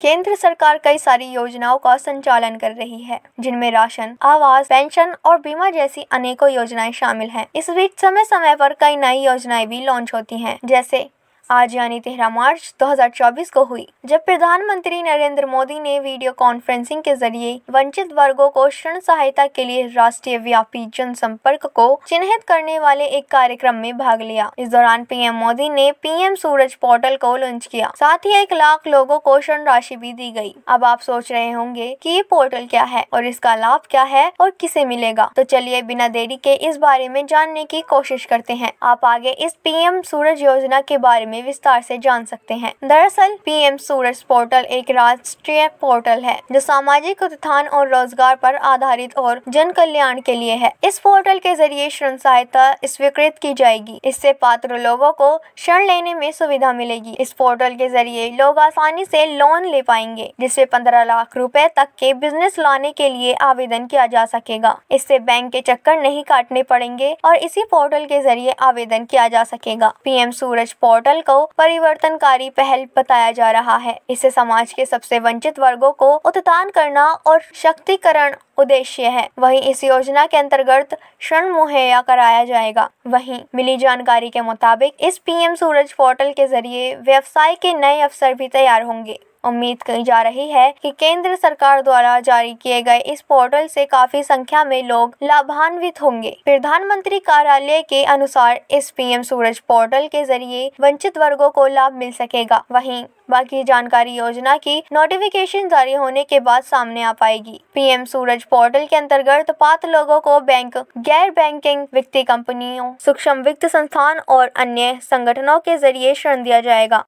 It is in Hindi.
केंद्र सरकार कई सारी योजनाओं का संचालन कर रही है जिनमें राशन आवास पेंशन और बीमा जैसी अनेकों योजनाएं शामिल हैं। इस बीच समय समय पर कई नई योजनाएं भी लॉन्च होती हैं, जैसे आज यानी तेरह मार्च 2024 को हुई जब प्रधानमंत्री नरेंद्र मोदी ने वीडियो कॉन्फ्रेंसिंग के जरिए वंचित वर्गों को ऋण सहायता के लिए राष्ट्रीय व्यापी जनसंपर्क को चिन्हित करने वाले एक कार्यक्रम में भाग लिया इस दौरान पीएम मोदी ने पीएम सूरज पोर्टल को लॉन्च किया साथ ही एक लाख लोगो को ऋण राशि भी दी गयी अब आप सोच रहे होंगे की ये पोर्टल क्या है और इसका लाभ क्या है और किसे मिलेगा तो चलिए बिना देरी के इस बारे में जानने की कोशिश करते हैं आप आगे इस पीएम सूरज योजना के बारे में में विस्तार से जान सकते हैं दरअसल पीएम सूरज पोर्टल एक राष्ट्रीय पोर्टल है जो सामाजिक उत्थान और रोजगार पर आधारित और जन कल्याण के लिए है इस पोर्टल के जरिए ऋण सहायता स्वीकृत की जाएगी इससे पात्र लोगों को ऋण लेने में सुविधा मिलेगी इस पोर्टल के जरिए लोग आसानी से लोन ले पाएंगे जिससे पंद्रह लाख रुपए तक के बिजनेस लाने के लिए आवेदन किया जा सकेगा इससे बैंक के चक्कर नहीं काटने पड़ेंगे और इसी पोर्टल के जरिए आवेदन किया जा सकेगा पीएम सूरज पोर्टल को परिवर्तनकारी पहल बताया जा रहा है इसे समाज के सबसे वंचित वर्गों को उत्थान करना और शक्तिकरण उद्देश्य है वहीं इस योजना के अंतर्गत ऋण मुहैया कराया जाएगा वहीं मिली जानकारी के मुताबिक इस पीएम सूरज पोर्टल के जरिए व्यवसाय के नए अवसर भी तैयार होंगे उम्मीद की जा रही है कि केंद्र सरकार द्वारा जारी किए गए इस पोर्टल से काफी संख्या में लोग लाभान्वित होंगे प्रधानमंत्री कार्यालय के अनुसार इस पीएम सूरज पोर्टल के जरिए वंचित वर्गो को लाभ मिल सकेगा वहीं बाकी जानकारी योजना की नोटिफिकेशन जारी होने के बाद सामने आ पाएगी पीएम सूरज पोर्टल के अंतर्गत पात्र लोगों को बैंक गैर बैंकिंग वित्तीय कंपनियों सूक्ष्म वित्त संस्थान और अन्य संगठनों के जरिए ऋण दिया जाएगा